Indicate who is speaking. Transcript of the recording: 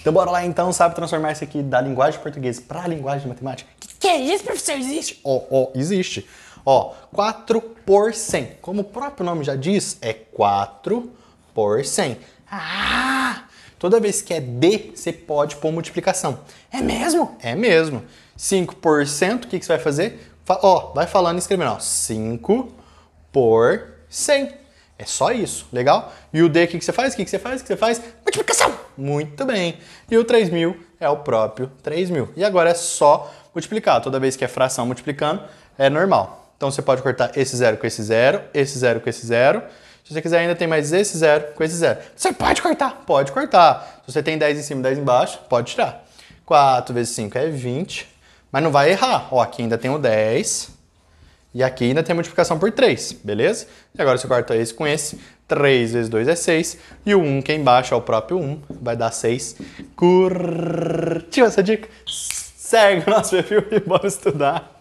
Speaker 1: Então bora lá então, sabe transformar isso aqui da linguagem portuguesa para a linguagem de matemática? Que que é isso, professor? Existe? Ó, oh, ó, oh, existe. Ó, oh, 4 por 100. Como o próprio nome já diz, é 4 por 100. Ah! Toda vez que é D, você pode pôr multiplicação. É mesmo? É mesmo. 5%, o que, que você vai fazer? Ó, vai falando e escrevendo, ó. 5 por 100. É só isso, legal? E o D, o que, que você faz? O que, que você faz? O que você faz? Multiplicação! Muito bem. E o 3.000 é o próprio 3.000. E agora é só multiplicar. Toda vez que é fração multiplicando, é normal. Então você pode cortar esse zero com esse zero, esse zero com esse zero. Se você quiser, ainda tem mais esse zero com esse zero. Você pode cortar? Pode cortar. Se você tem 10 em cima e 10 embaixo, pode tirar. 4 vezes 5 é 20. Mas não vai errar. Ó, aqui ainda tem o 10. E aqui ainda tem a multiplicação por 3, beleza? E agora se eu quarto é esse com esse, 3 vezes 2 é 6. E o 1 que é embaixo é o próprio 1, vai dar 6. Curtiu essa dica? Segue o nosso perfil e bora estudar!